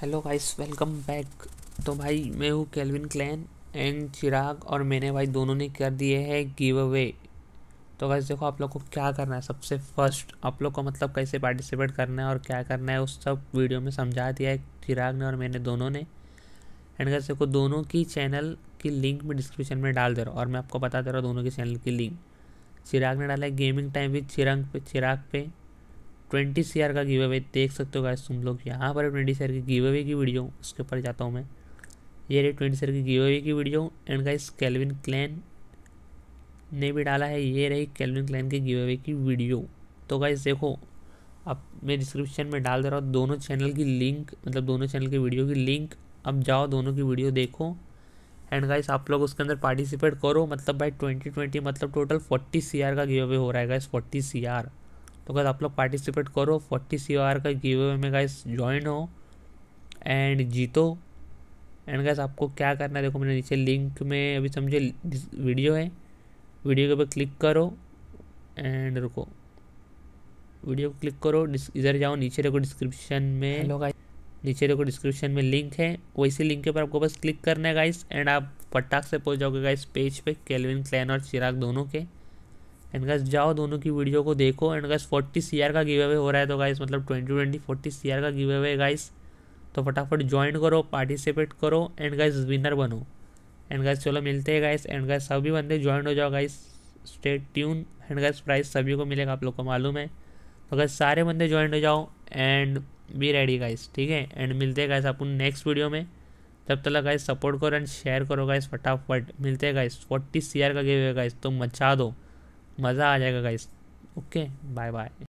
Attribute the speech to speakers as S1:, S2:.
S1: hello guys welcome back तो भाई मैं हूँ कैलविन क्लैन एंड चिराग और मैंने भाई दोनों ने कर दिए हैं गिव अवे तो गाइस देखो आप लोग को क्या करना है सबसे फर्स्ट आप लोग को मतलब कैसे पार्टिसिपेट करना है और क्या करना है उस सब वीडियो में समझा दिया है चिराग ने और मैंने दोनों ने एंड गाइस देखो दोनों की चैनल की लिंक में डिस्क्रिप्शन में डाल दे रहा हूँ और मैं आपको बता दे रहा हूँ दोनों की चैनल की लिंक चिराग ने डाला है गेमिंग टाइम विद चिराग पे चिराग पे ट्वेंटी सी का गिव अवे देख सकते हो गाइस तुम लोग यहाँ पर ट्वेंटी सी की गिव अवे की वीडियो उसके ऊपर जाता हूँ मैं ये रही ट्वेंटी सी की गिव अवे की video and guys Calvin Clan ने भी डाला है ये रही कैलविन क्लैन की गिव अवे की वीडियो तो गाइस देखो अब मैं डिस्क्रिप्शन में डाल दे रहा हूँ दोनों चैनल की लिंक मतलब दोनों चैनल की वीडियो की लिंक अब जाओ दोनों की वीडियो देखो एंड गाइस आप लोग उसके अंदर पार्टिसिपेट करो मतलब भाई ट्वेंटी ट्वेंटी मतलब टोटल फोर्टी सी का गिव अवे हो रहा है गाइस फोर्टी सी तो गाइस आप लोग पार्टिसिपेट करो फोर्टी सी आर का गिव अवे में गाइस ज्वाइन हो एंड जीतो एंड गाइस आपको क्या करना है देखो मैंने नीचे लिंक में अभी समझे वीडियो है वीडियो के ऊपर क्लिक करो एंड रुको वीडियो को क्लिक करो इधर जाओ नीचे देखो डिस्क्रिप्शन में नीचे देखो डिस्क्रिप्शन में लिंक है वैसे लिंक के ऊपर आपको बस क्लिक करना है गाइस एंड आप फटाक से पहुंच जाओगे गाइस पेज पे केल्विन क्लैन और चिराग दोनों के एंड गैस जाओ दोनों की वीडियो को देखो एंड गैस फोर्टी सी का गिव अवे हो रहा है तो गाइस मतलब ट्वेंटी ट्वेंटी फोर्टी सी का गिव अवे गाइस तो फटाफट ज्वाइन करो पार्टिसिपेट करो एंड गैस विनर बनो एंड गैस चलो मिलते हैं गाइस एंड गैस सभी बंदे ज्वाइन हो जाओ guys stay tune and guys prize सभी को मिलेगा आप लोग को मालूम है तो गैस सारे बंदे ज्वाइन हो जाओ एंड बी रेडी गाइस ठीक है एंड मिलते हैं गाइस अपन नेक्स्ट वीडियो में तब तक गाइस सपोर्ट करो एंड शेयर करो गाइस फटाफट मिलते हैं गाइस फोर्टी सी का गिव गाइस तो मचा दो मज़ा आ जाएगा गाइस ओके बाय बाय